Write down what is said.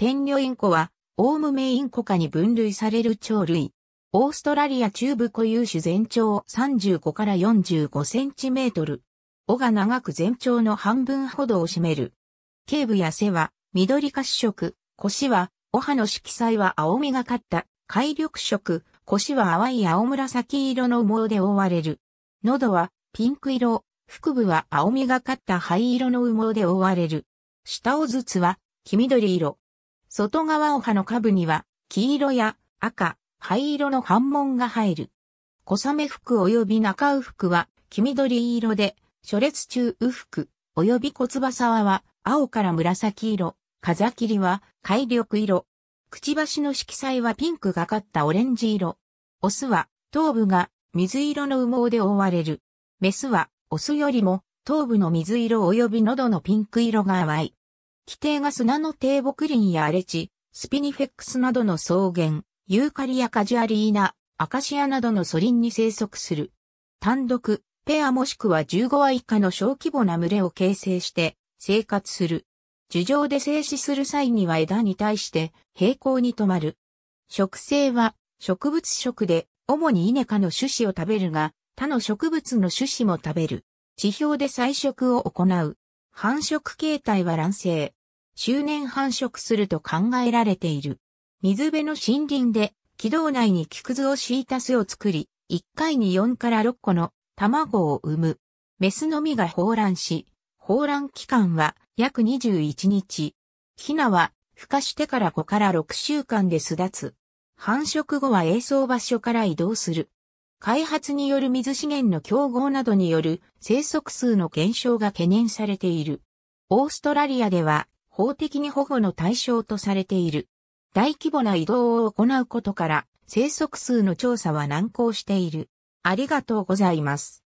天女インコは、オウムメインコ科に分類される鳥類。オーストラリア中部固有種全長35から45センチメートル。尾が長く全長の半分ほどを占める。頸部や背は緑褐色、腰は、お葉の色彩は青みがかった海緑色、腰は淡い青紫色の羽毛で覆われる。喉はピンク色、腹部は青みがかった灰色の羽毛で覆われる。下尾筒は黄緑色、外側お葉の下部には、黄色や赤、灰色の反紋が入る。小雨服及び中雨服は、黄緑色で、初列中雨服及び小翼は、青から紫色、風切りは、海緑色。くちばしの色彩はピンクがかったオレンジ色。オスは、頭部が水色の羽毛で覆われる。メスは、オスよりも、頭部の水色及び喉のピンク色が淡い。規定が砂の低木林や荒れ地、スピニフェックスなどの草原、ユーカリやカジュアリーナ、アカシアなどの素林に生息する。単独、ペアもしくは15羽以下の小規模な群れを形成して生活する。樹上で静止する際には枝に対して平行に止まる。植生は植物食で主にイネ科の種子を食べるが他の植物の種子も食べる。地表で採食を行う。繁殖形態は卵生。周年繁殖すると考えられている。水辺の森林で、軌道内に木くずを敷いた巣を作り、1回に4から6個の卵を産む。メスのみが放卵し、放卵期間は約21日。ヒナは孵化してから5から6週間で巣立つ。繁殖後は営巣場所から移動する。開発による水資源の競合などによる生息数の減少が懸念されている。オーストラリアでは法的に保護の対象とされている。大規模な移動を行うことから、生息数の調査は難航している。ありがとうございます。